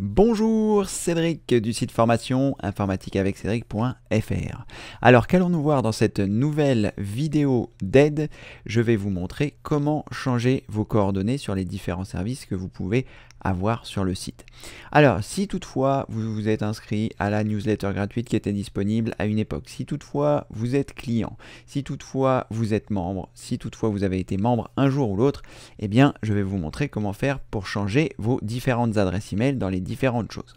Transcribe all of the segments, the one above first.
Bonjour Cédric du site formation informatique avec cédric.fr. Alors qu'allons-nous voir dans cette nouvelle vidéo d'aide Je vais vous montrer comment changer vos coordonnées sur les différents services que vous pouvez voir sur le site. Alors, si toutefois vous vous êtes inscrit à la newsletter gratuite qui était disponible à une époque, si toutefois vous êtes client, si toutefois vous êtes membre, si toutefois vous avez été membre un jour ou l'autre, eh bien, je vais vous montrer comment faire pour changer vos différentes adresses email dans les différentes choses.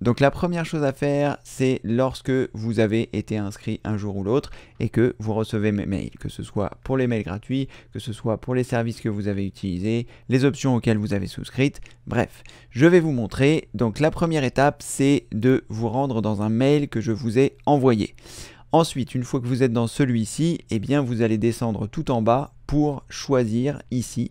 Donc, la première chose à faire, c'est lorsque vous avez été inscrit un jour ou l'autre et que vous recevez mes mails, que ce soit pour les mails gratuits, que ce soit pour les services que vous avez utilisés, les options auxquelles vous avez souscrit, bref je vais vous montrer. Donc la première étape, c'est de vous rendre dans un mail que je vous ai envoyé. Ensuite, une fois que vous êtes dans celui-ci, eh bien vous allez descendre tout en bas pour choisir ici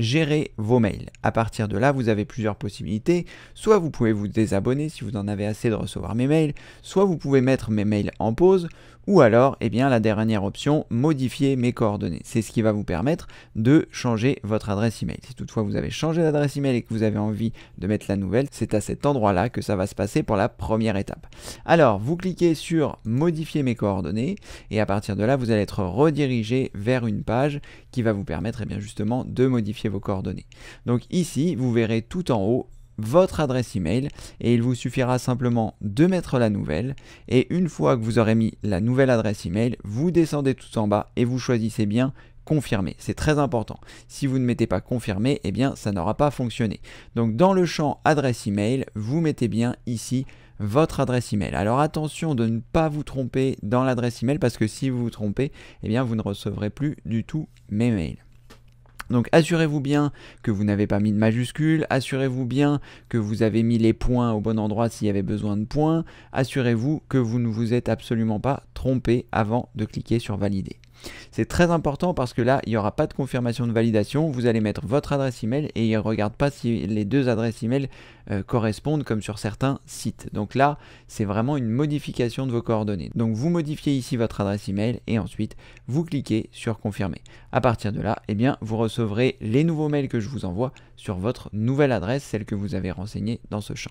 gérer vos mails. À partir de là, vous avez plusieurs possibilités. Soit vous pouvez vous désabonner si vous en avez assez de recevoir mes mails, soit vous pouvez mettre mes mails en pause, ou alors, eh bien, la dernière option, modifier mes coordonnées. C'est ce qui va vous permettre de changer votre adresse email. Si toutefois vous avez changé d'adresse email et que vous avez envie de mettre la nouvelle, c'est à cet endroit-là que ça va se passer pour la première étape. Alors, vous cliquez sur modifier mes coordonnées et à partir de là, vous allez être redirigé vers une page qui va vous permettre, eh bien, justement, de modifier vos coordonnées. Donc ici, vous verrez tout en haut votre adresse email et il vous suffira simplement de mettre la nouvelle et une fois que vous aurez mis la nouvelle adresse email, vous descendez tout en bas et vous choisissez bien confirmer. C'est très important. Si vous ne mettez pas confirmer, eh bien ça n'aura pas fonctionné. Donc dans le champ adresse email, vous mettez bien ici votre adresse email. Alors attention de ne pas vous tromper dans l'adresse email parce que si vous vous trompez, eh bien vous ne recevrez plus du tout mes mails. Donc assurez-vous bien que vous n'avez pas mis de majuscule, assurez-vous bien que vous avez mis les points au bon endroit s'il y avait besoin de points, assurez-vous que vous ne vous êtes absolument pas trompé avant de cliquer sur valider. C'est très important parce que là, il n'y aura pas de confirmation de validation, vous allez mettre votre adresse email et il ne regarde pas si les deux adresses email euh, correspondent comme sur certains sites. Donc là, c'est vraiment une modification de vos coordonnées. Donc vous modifiez ici votre adresse email et ensuite vous cliquez sur confirmer. À partir de là, eh bien, vous recevrez les nouveaux mails que je vous envoie sur votre nouvelle adresse, celle que vous avez renseignée dans ce champ.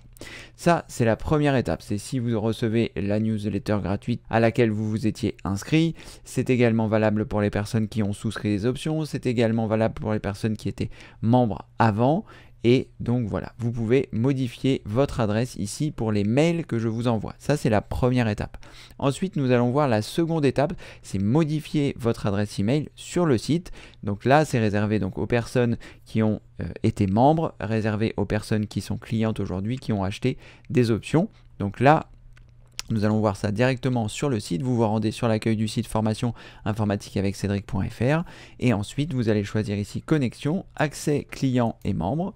Ça, c'est la première étape. C'est si vous recevez la newsletter gratuite à laquelle vous vous étiez inscrit. C'est également valable pour les personnes qui ont souscrit des options. C'est également valable pour les personnes qui étaient membres avant. Et donc voilà, vous pouvez modifier votre adresse ici pour les mails que je vous envoie. Ça, c'est la première étape. Ensuite, nous allons voir la seconde étape, c'est modifier votre adresse email sur le site. Donc là, c'est réservé donc aux personnes qui ont euh, été membres, réservé aux personnes qui sont clientes aujourd'hui, qui ont acheté des options. Donc là, nous allons voir ça directement sur le site. Vous vous rendez sur l'accueil du site formation informatique avec cédric.fr et ensuite vous allez choisir ici connexion, accès client et Membres.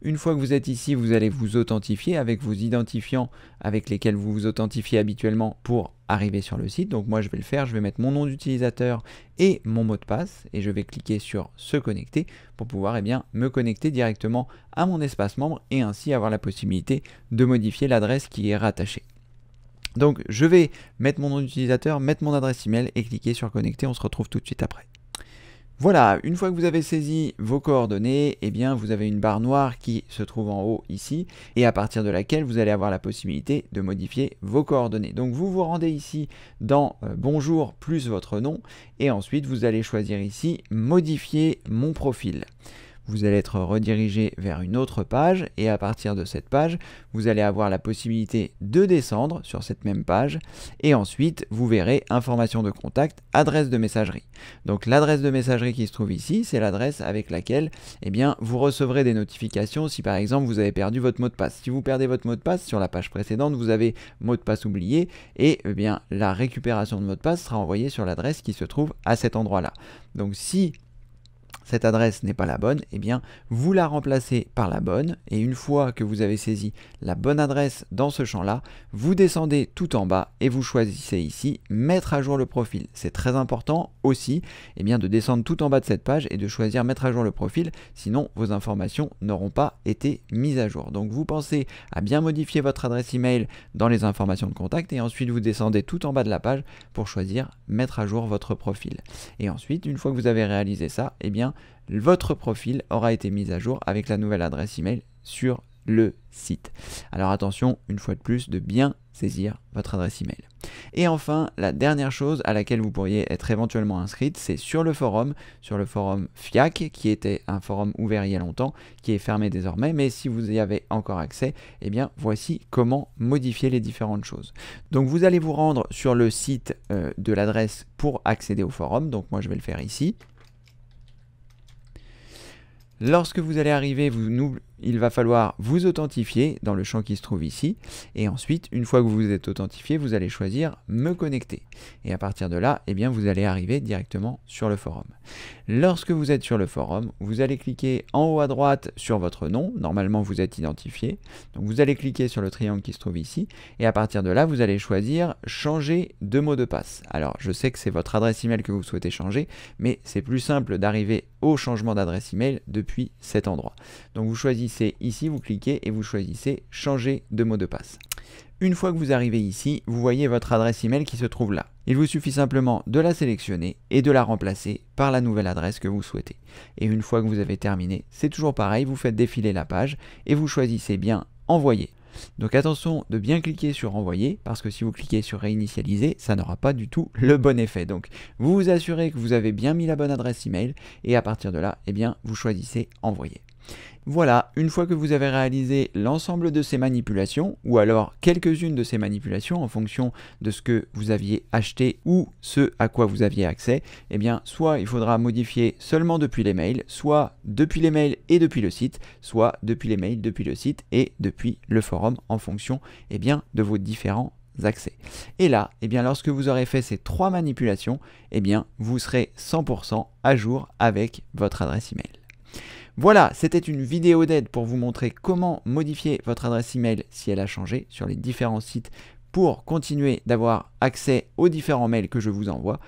Une fois que vous êtes ici, vous allez vous authentifier avec vos identifiants avec lesquels vous vous authentifiez habituellement pour arriver sur le site. Donc moi je vais le faire, je vais mettre mon nom d'utilisateur et mon mot de passe et je vais cliquer sur se connecter pour pouvoir eh bien, me connecter directement à mon espace membre et ainsi avoir la possibilité de modifier l'adresse qui est rattachée. Donc je vais mettre mon nom d'utilisateur, mettre mon adresse email et cliquer sur connecter. On se retrouve tout de suite après. Voilà, une fois que vous avez saisi vos coordonnées, eh bien vous avez une barre noire qui se trouve en haut ici et à partir de laquelle vous allez avoir la possibilité de modifier vos coordonnées. Donc vous vous rendez ici dans euh, Bonjour plus votre nom et ensuite vous allez choisir ici Modifier mon profil vous allez être redirigé vers une autre page et à partir de cette page, vous allez avoir la possibilité de descendre sur cette même page et ensuite vous verrez information de contact, adresse de messagerie. Donc l'adresse de messagerie qui se trouve ici, c'est l'adresse avec laquelle eh bien, vous recevrez des notifications si par exemple vous avez perdu votre mot de passe. Si vous perdez votre mot de passe sur la page précédente, vous avez mot de passe oublié et eh bien, la récupération de mot de passe sera envoyée sur l'adresse qui se trouve à cet endroit-là. Donc si cette adresse n'est pas la bonne, eh bien vous la remplacez par la bonne et une fois que vous avez saisi la bonne adresse dans ce champ-là, vous descendez tout en bas et vous choisissez ici mettre à jour le profil. C'est très important aussi eh bien, de descendre tout en bas de cette page et de choisir mettre à jour le profil, sinon vos informations n'auront pas été mises à jour. Donc vous pensez à bien modifier votre adresse email dans les informations de contact et ensuite vous descendez tout en bas de la page pour choisir mettre à jour votre profil. Et ensuite, une fois que vous avez réalisé ça, eh bien votre profil aura été mis à jour avec la nouvelle adresse email sur le site. Alors attention, une fois de plus, de bien saisir votre adresse email. Et enfin, la dernière chose à laquelle vous pourriez être éventuellement inscrite, c'est sur le forum, sur le forum FIAC, qui était un forum ouvert il y a longtemps, qui est fermé désormais, mais si vous y avez encore accès, eh bien voici comment modifier les différentes choses. Donc vous allez vous rendre sur le site euh, de l'adresse pour accéder au forum, donc moi je vais le faire ici. Lorsque vous allez arriver, vous, nous il va falloir vous authentifier dans le champ qui se trouve ici. Et ensuite, une fois que vous vous êtes authentifié, vous allez choisir Me connecter. Et à partir de là, eh bien, vous allez arriver directement sur le forum. Lorsque vous êtes sur le forum, vous allez cliquer en haut à droite sur votre nom. Normalement, vous êtes identifié. Donc, vous allez cliquer sur le triangle qui se trouve ici. Et à partir de là, vous allez choisir Changer de mot de passe. Alors, je sais que c'est votre adresse email que vous souhaitez changer, mais c'est plus simple d'arriver au changement d'adresse email depuis cet endroit. Donc, vous choisissez ici, vous cliquez et vous choisissez changer de mot de passe. Une fois que vous arrivez ici, vous voyez votre adresse email qui se trouve là. Il vous suffit simplement de la sélectionner et de la remplacer par la nouvelle adresse que vous souhaitez. Et une fois que vous avez terminé, c'est toujours pareil, vous faites défiler la page et vous choisissez bien envoyer. Donc attention de bien cliquer sur envoyer parce que si vous cliquez sur réinitialiser, ça n'aura pas du tout le bon effet. Donc vous vous assurez que vous avez bien mis la bonne adresse email et à partir de là, eh bien, vous choisissez envoyer. Voilà, une fois que vous avez réalisé l'ensemble de ces manipulations, ou alors quelques-unes de ces manipulations en fonction de ce que vous aviez acheté ou ce à quoi vous aviez accès, eh bien soit il faudra modifier seulement depuis les mails, soit depuis les mails et depuis le site, soit depuis les mails, depuis le site et depuis le forum en fonction eh bien, de vos différents accès. Et là, eh bien, lorsque vous aurez fait ces trois manipulations, eh bien, vous serez 100% à jour avec votre adresse email. Voilà, c'était une vidéo d'aide pour vous montrer comment modifier votre adresse email si elle a changé sur les différents sites pour continuer d'avoir accès aux différents mails que je vous envoie.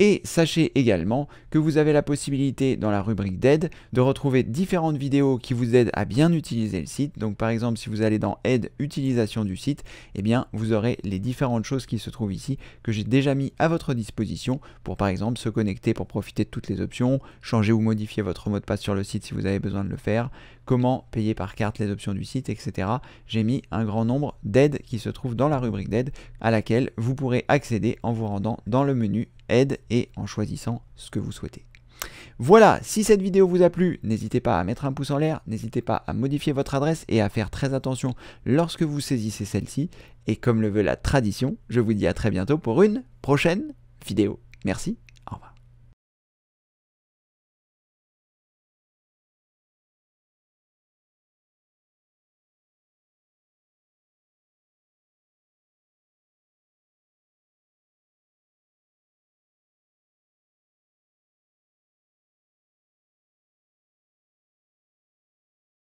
Et sachez également que vous avez la possibilité dans la rubrique d'aide de retrouver différentes vidéos qui vous aident à bien utiliser le site. Donc par exemple si vous allez dans aide utilisation du site, eh bien vous aurez les différentes choses qui se trouvent ici que j'ai déjà mis à votre disposition pour par exemple se connecter pour profiter de toutes les options, changer ou modifier votre mot de passe sur le site si vous avez besoin de le faire, comment payer par carte les options du site, etc. J'ai mis un grand nombre d'aides qui se trouvent dans la rubrique d'aide à laquelle vous pourrez accéder en vous rendant dans le menu aide et en choisissant ce que vous souhaitez. Voilà, si cette vidéo vous a plu, n'hésitez pas à mettre un pouce en l'air, n'hésitez pas à modifier votre adresse et à faire très attention lorsque vous saisissez celle-ci. Et comme le veut la tradition, je vous dis à très bientôt pour une prochaine vidéo. Merci.